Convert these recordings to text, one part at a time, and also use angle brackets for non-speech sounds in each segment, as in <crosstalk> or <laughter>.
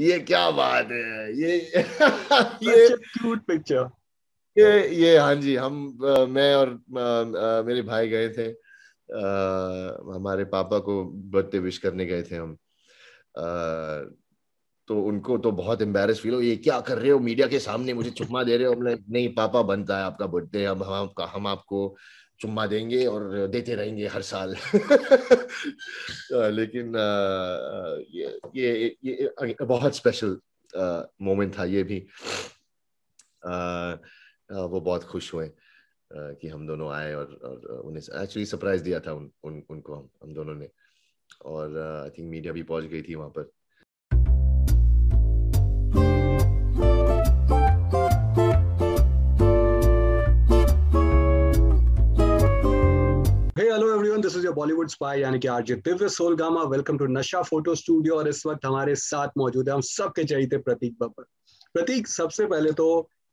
ये क्या बात है ये <laughs> ये क्यूट पिक्चर ये ये हाँ जी हम आ, मैं और आ, आ, मेरे भाई गए थे आ, हमारे पापा को बर्थडे विश करने गए थे हम आ, तो उनको तो बहुत एम्बेरस फील हो ये क्या कर रहे हो मीडिया के सामने मुझे चुपमा दे रहे हो हमने नहीं पापा बनता है आपका बर्थडे अब हम आपका हम आपको चुम्मा देंगे और देते रहेंगे हर साल <laughs> लेकिन ये ये ये बहुत स्पेशल मोमेंट था ये भी वो बहुत खुश हुए कि हम दोनों आए और, और उन्हें एक्चुअली सरप्राइज दिया था उन, उन उनको हम हम दोनों ने और आई थिंक मीडिया भी पहुंच गई थी वहाँ पर बॉलीवुड स्पाई यानी कि RJ Divya Solgama welcome to Nasha photo studio और इस वक्त हमारे साथ मौजूद है हम सबके चहेते प्रतीक बब्बर प्रतीक सबसे पहले तो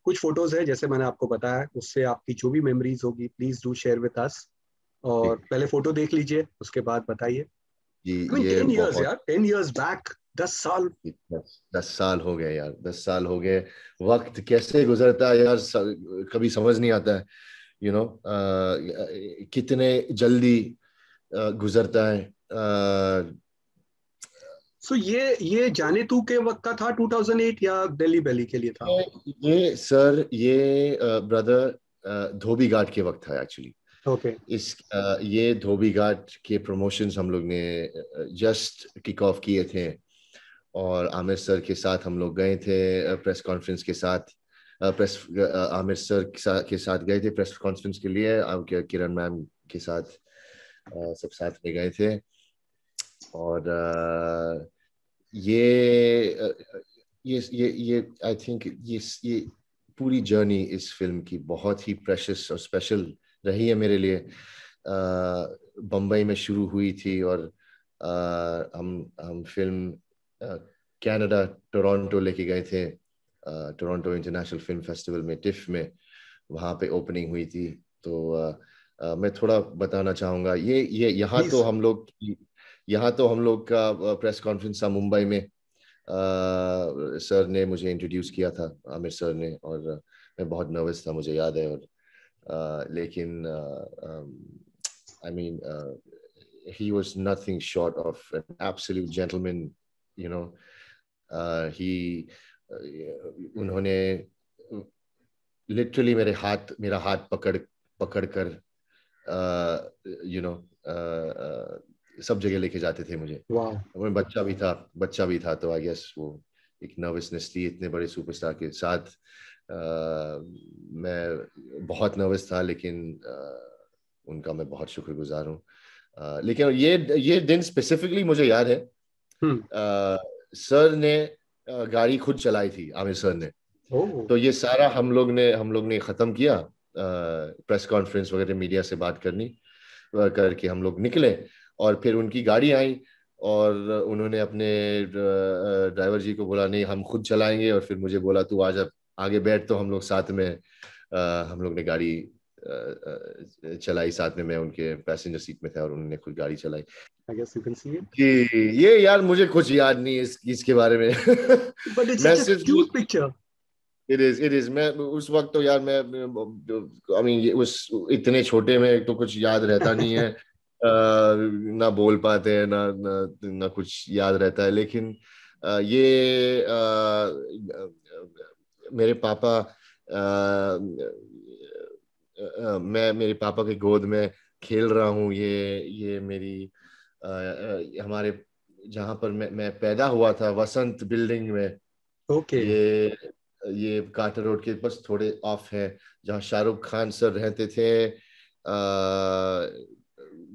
कुछ फोटोज है जैसे मैंने आपको बताया उससे आपकी जो भी मेमोरीज होगी please do share with us और पहले फोटो देख लीजिए उसके बाद बताइए टेन ईयर्स यार टेन ईयर्स बैक दस साल दस, दस साल हो गए यार दस साल हो गए वक्त कैसे गुजरता है यार कभी समझ नहीं आता है you you know know, uh, कितने जल्दी गुजरता है सो so, ये ये जाने तू के वक्त का था 2008 या दिल्ली बेली के लिए था ये सर ये ब्रदर धोबी घाट के वक्त था एक्चुअली ओके okay. इस ये धोबी घाट के प्रमोशन हम लोग ने जस्ट किक ऑफ किए थे और आमिर सर के साथ हम लोग गए थे प्रेस कॉन्फ्रेंस के साथ प्रेस आमिर सर के साथ गए थे प्रेस कॉन्फ्रेंस के लिए किरण मैम के साथ सब साथ में गए थे और ये ये ये ये आई थिंक ये ये पूरी जर्नी इस फिल्म की बहुत ही प्रेशस और स्पेशल रही है मेरे लिए बम्बई में शुरू हुई थी और आ, हम हम फिल्म कनाडा टोरंटो लेके गए थे टोरंटो इंटरनेशनल फिल्म फेस्टिवल में टिफ में वहाँ पे ओपनिंग हुई थी तो आ, मैं थोड़ा बताना चाहूंगा ये ये यहाँ तो हम लोग यहाँ तो हम लोग का प्रेस कॉन्फ्रेंस था मुंबई में आ, सर ने मुझे इंट्रोड्यूस किया था आमिर सर ने और मैं बहुत नर्वस था मुझे याद है और आ, लेकिन I mean he was nothing short of an absolute gentleman you know he उन्होंने लिटरली मेरे हाथ मेरा हाथ पकड़ पकड़ कर यू नो सब जगह लेके जाते थे मुझे wow. बच्चा भी था बच्चा भी था तो आई गेस वो एक नर्वसनेस थी इतने बड़े सुपरस्टार के साथ आ, मैं बहुत नर्वस था लेकिन आ, उनका मैं बहुत शुक्रगुजार हूँ लेकिन ये ये दिन स्पेसिफिकली मुझे याद है hmm. हम्म। आ, सर ने गाड़ी खुद चलाई थी आमिर सर ने oh. तो ये सारा हम लोग ने हम लोग ने खत्म किया प्रेस कॉन्फ्रेंस वगैरह मीडिया से बात करनी करके हम लोग निकले और फिर उनकी गाड़ी आई और उन्होंने अपने ड्राइवर जी को बोला नहीं हम खुद चलाएंगे और फिर मुझे बोला तू आज आगे बैठ तो हम लोग साथ में हम लोग ने गाड़ी चलाई साथ में मैं उनके पैसेंजर सीट में था और उन्होंने खुद गाड़ी चलाई कि ये यार मुझे कुछ याद नहीं इस इसके बारे में इट इज इट इज मैं उस वक्त तो यार मैं आई मीन उस इतने छोटे में तो कुछ याद रहता नहीं है <laughs> ना बोल पाते हैं ना, ना ना कुछ याद रहता है लेकिन ये आ, मेरे पापा आ, आ, मैं मेरे पापा के गोद में खेल रहा हूँ ये ये मेरी आ, आ, हमारे जहाँ पर मैं मैं पैदा हुआ था वसंत बिल्डिंग में ओके okay. ये ये कांटा रोड के बस थोड़े ऑफ है जहाँ शाहरुख खान सर रहते थे आ,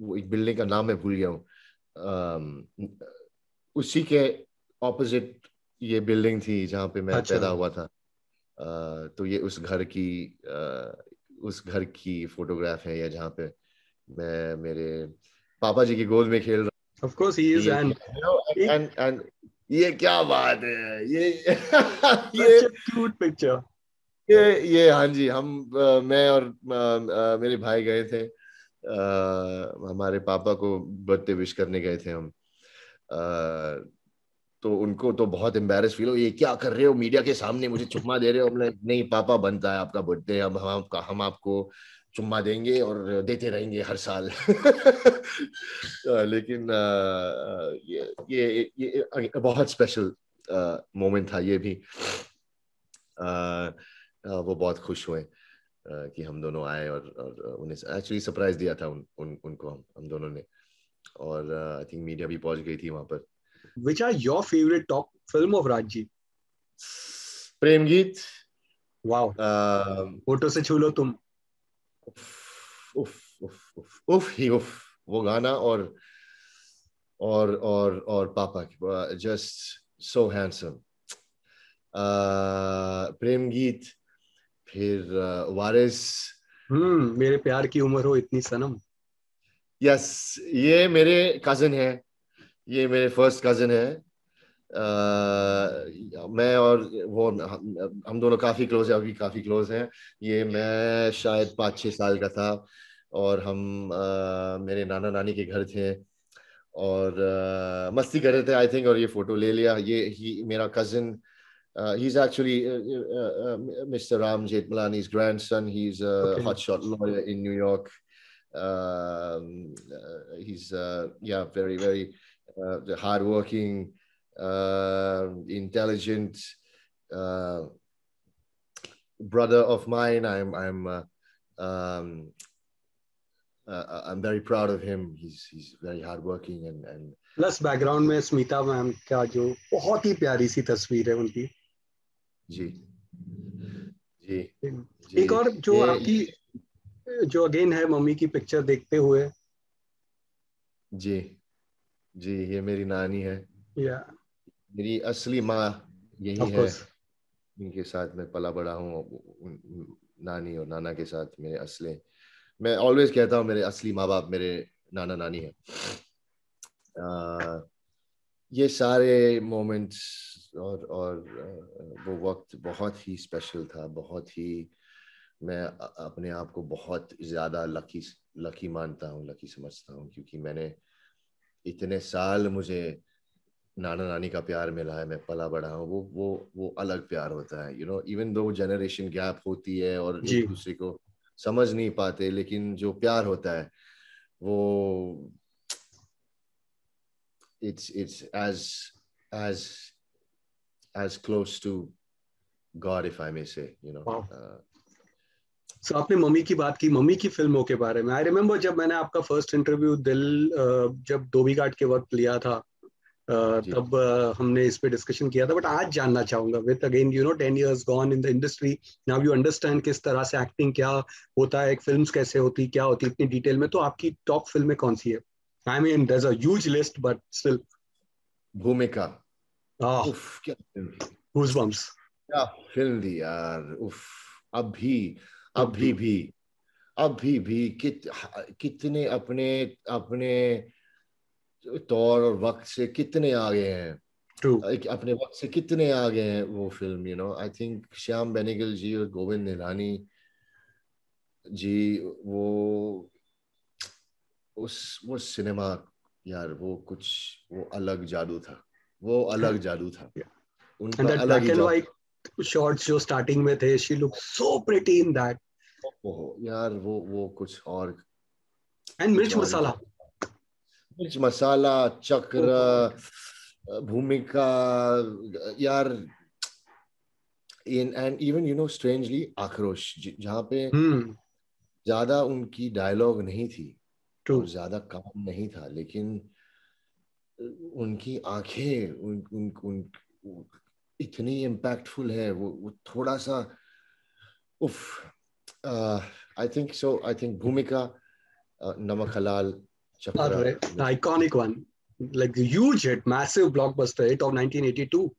वो एक बिल्डिंग का नाम मैं भूल गया हूँ उसी के ऑपोजिट ये बिल्डिंग थी जहाँ पे मैं अच्छा। पैदा हुआ था आ, तो ये उस घर की आ, उस घर की फोटोग्राफ है या जहाँ पे मैं मेरे पापा जी की गोद में खेल रहा Of course, he is, yeah, and, ये क्या बात है ये <laughs> ये क्यूट पिक्चर ये ये हाँ जी हम आ, मैं और आ, आ, मेरे भाई गए थे आ, हमारे पापा को बर्थडे विश करने गए थे हम आ, तो उनको तो बहुत एम्बेरस फील हो ये क्या कर रहे हो मीडिया के सामने मुझे चुपमा दे रहे हो हमने नहीं पापा बनता है आपका बर्थडे अब हम आपका हम आपको चुम्मा देंगे और देते रहेंगे हर साल <laughs> तो लेकिन ये ये ये बहुत स्पेशल मोमेंट था ये भी आ, वो बहुत खुश हुए कि हम दोनों आए और, और उन्हें एक्चुअली सरप्राइज दिया था उन, उन उनको हम हम दोनों ने और आई थिंक मीडिया भी पहुंच गई थी वहां पर which are your favourite top film of Raji Prem गीत वाओ फोटो से छू लो तुम उफ उफ उफ उफ ही उफ वो गाना और और और और पापा जस्ट सो हैंडसम प्रेम गीत फिर uh, वारिस हम्म मेरे प्यार की उम्र हो इतनी सनम यस yes, ये मेरे कजन है ये मेरे फर्स्ट कजन है आ, मैं और वो हम दोनों काफ़ी क्लोज हैं अभी काफ़ी क्लोज हैं ये मैं शायद पाँच छः साल का था और हम आ, मेरे नाना नानी के घर थे और आ, मस्ती कर रहे थे आई थिंक और ये फ़ोटो ले लिया ये ही मेरा cousin he is actually mister Ram Jethmalani is grand son he is hot shot lawyer in New York he is yeah very very hard working uh, intelligent uh, brother of mine. I'm I'm uh, um, uh, I'm very proud of him. He's he's very hardworking and and. Plus background में Smita ma'am का जो बहुत ही प्यारी सी तस्वीर है उनकी जी जी, जी एक और जो आपकी जो अगेन है मम्मी की पिक्चर देखते हुए जी जी ये मेरी नानी है या yeah. मेरी असली माँ यही है इनके साथ मैं पला बड़ा हूँ नानी और नाना के साथ मेरे असले मैं ऑलवेज कहता हूँ मेरे असली माँ बाप मेरे नाना नानी है ये सारे मोमेंट्स और और वो वक्त बहुत ही स्पेशल था बहुत ही मैं अपने आप को बहुत ज़्यादा लकी लकी मानता हूँ लकी समझता हूँ क्योंकि मैंने इतने साल मुझे नाना नानी का प्यार मिला है मैं पला बड़ा हूँ वो वो वो अलग प्यार होता है you know even though generation gap होती है और एक दूसरे को समझ नहीं पाते लेकिन जो प्यार होता है वो it's it's as as as close to God if I may say you know so so, आपने मम्मी की बात की मम्मी की फिल्मों के बारे में आई रिमेम्बर जब मैंने आपका फर्स्ट इंटरव्यू दिल जब धोबीघाट के वक्त लिया था तब हमने इस पे डिस्कशन किया था बट आज जानना चाहूंगा with again you know ten years gone in the industry now you understand किस तरह से एक्टिंग क्या होता है फिल्म कैसे होती क्या होती इतनी डिटेल में तो आपकी टॉप फिल्में कौन सी है I mean there a huge list but still Bhumika goosebumps क्या फिल्म थी यार उफ अभी अभी तो भी अभी भी कित, कितने अपने अपने तौर और वक्त से कितने आगे हैं True. अपने वक्त से कितने आगे हैं वो film you know I think Shyam Benegal ji और गोविंद निरानी जी वो उस वो सिनेमा यार वो कुछ वो अलग जादू था वो अलग जादू था yeah. उनका अलग ही जो स्टार्टिंग में थे she look so pretty in that oh यार वो वो कुछ और एंड मिर्च मसाला मिर्च मसाला चक्र भूमिका यार and even you know strangely Aakrosh जहां पे ज्यादा उनकी डायलॉग नहीं थी और ज्यादा काम नहीं था लेकिन उनकी आंखें उन, उन, उन, उन इतनी इम्पैक्टफुल है वो, वो थोड़ा सा उफ I think so I think भूमिका नमक हलाल Chapter, Chakra. The iconic one. Like the huge hit, massive blockbuster hit of 1982.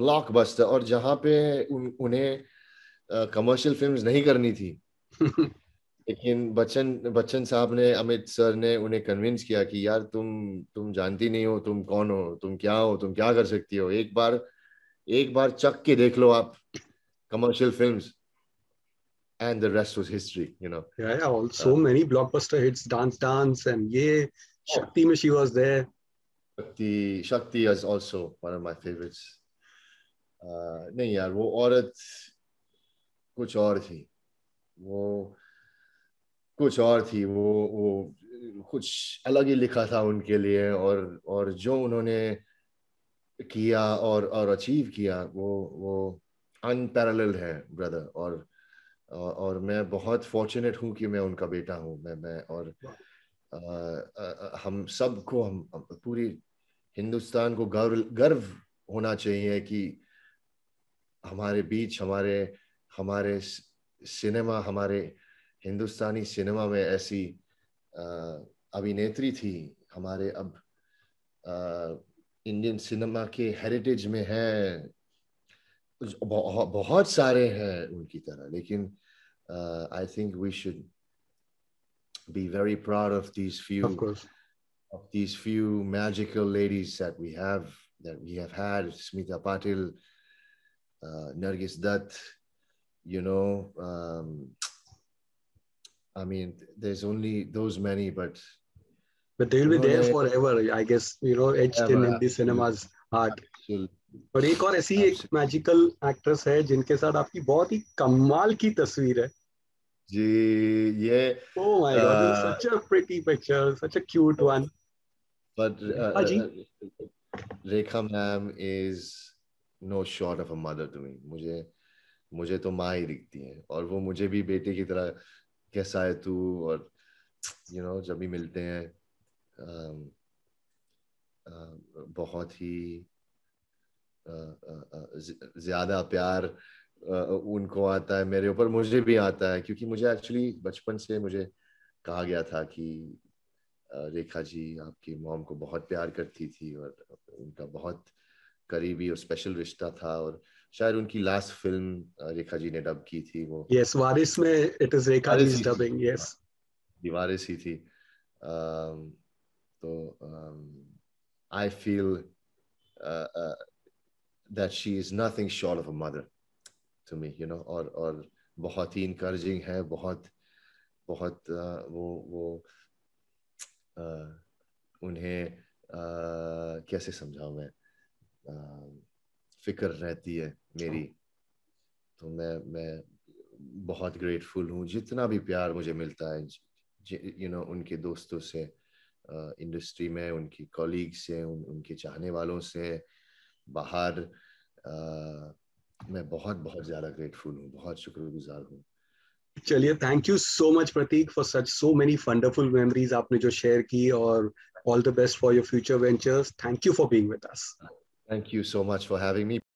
Blockbuster और जहां पे उन, उन्हें कमर्शियल फिल्म्स नहीं करनी थी <laughs> लेकिन बच्चन बच्चन साहब ने अमित सर ने उन्हें कन्विंस किया कि यार तुम तुम जानती नहीं हो तुम कौन हो तुम क्या हो तुम क्या कर सकती हो एक बार एक बार चक के देख लो आप commercial films and the rest was history, you know. Yeah, yeah. all, so uh, many blockbuster hits, Dance Dance, and yeah, Shakti oh. she was there. Shakti, Shakti is also one of my favorites. Uh, नहीं yaar wo aurat kuch aur thi wo kuch aur thi wo wo कुछ अलग ही लिखा था उनके लिए और और जो उन्होंने किया और और अचीव किया वो वो अनपैरल है ब्रदर और और मैं बहुत फॉर्चुनेट हूँ कि मैं उनका बेटा हूँ मैं मैं और आ, आ, हम सबको हम पूरी हिंदुस्तान को गर्व गर्व होना चाहिए कि हमारे बीच हमारे हमारे सिनेमा हमारे हिंदुस्तानी सिनेमा में ऐसी अभिनेत्री थी हमारे अब आ, इंडियन सिनेमा के हेरिटेज में है बहुत सारे हैं उनकी तरह लेकिन I think we should be very proud of these few of, these few magical ladies that we have that we have had smita patil uh, nargis dutt you know um, i mean there's only those many but but they'll be there forever i guess you know etched in, the cinema's heart और एक और ऐसी एक magical actress है जिनके साथ आपकी बहुत ही कमाल की तस्वीर है जी ये oh my God such a pretty picture such a cute one but Rekha ma'am is no short of a mother to me मुझे मुझे तो माँ ही दिखती है और वो मुझे भी बेटे की तरह कैसा है तू और यू you नो know, जब भी मिलते हैं आ, um, आ, uh, बहुत ही ज्यादा प्यार उनको आता है मेरे ऊपर मुझे भी आता है क्योंकि मुझे एक्चुअली बचपन से मुझे कहा गया था कि रेखा जी आपकी मॉम को बहुत प्यार करती थी और उनका बहुत करीबी और स्पेशल रिश्ता था और शायद उनकी लास्ट फिल्म रेखा जी ने डब की थी वो यस yes, वारिस में it is Rekha ji dubbing yes दीवारें सी थी हाँ। तो I feel that she is nothing short of a mother to me you know और और बहुत ही encouraging है बहुत बहुत वो वो उन्हें कैसे समझाऊं मैं फिक्र रहती है मेरी हाँ। तो मैं मैं बहुत ग्रेटफुल हूँ जितना भी प्यार मुझे मिलता है यू नो उनके दोस्तों से इंडस्ट्री में उनकी कॉलीग से उनके चाहने वालों से बाहर मैं बहुत बहुत ज्यादा ग्रेटफुल हूँ बहुत शुक्रगुजार हूँ चलिए thank you so much Pratik for such so many wonderful memories आपने जो शेयर की और all the best for your future ventures thank you for being with us thank you so much for having me